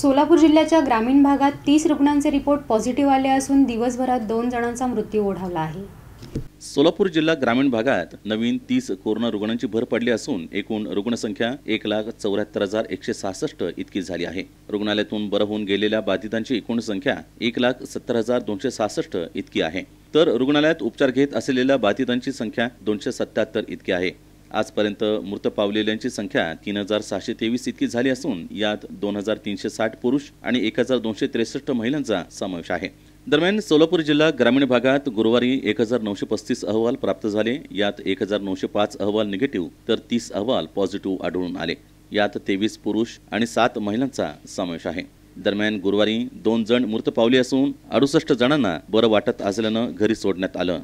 सोलापूर जिल्ह्याच्या ग्रामीण भागात तीस रुग्णांचे रिपोर्ट पॉझिटिव्ह आले असून दिवसभरात दोन जणांचा मृत्यू ओढावला आहे सोलापूर जिल्हा ग्रामीण भागात नवीन तीस कोरोना रुग्णांची भर पडली असून एकूण रुग्णसंख्या एक लाख चौऱ्याहत्तर हजार एकशे सहासष्ट इतकी झाली आहे रुग्णालयातून बरं होऊन गेलेल्या बाधितांची एकूण संख्या एक लाख सत्तर हजार दोनशे सहासष्ट इतकी आहे तर रुग्णालयात उपचार घेत असलेल्या बाधितांची संख्या दोनशे सत्याहत्तर इतकी आहे आजपर्यंत मृत पावलेल्यांची संख्या तीन हजार सहाशे तेवीस इतकी झाली असून यात दोन हजार तीनशे साठ पुरुष आणि एक हजार दोनशे त्रेसष्ट महिलांचा समावेश आहे दरम्यान सोलापूर जिल्हा ग्रामीण भागात गुरुवारी एक हजार नऊशे पस्तीस अहवाल प्राप्त झाले यात एक हजार नऊशे पाच अहवाल निगेटिव्ह तर तीस अहवाल पॉझिटिव्ह आढळून आले यात तेवीस पुरुष आणि सात महिलांचा समावेश आहे दरम्यान गुरुवारी दोन जण मृत पावले असून अडुसष्ट जणांना बरं वाटत असल्यानं घरी सोडण्यात आलं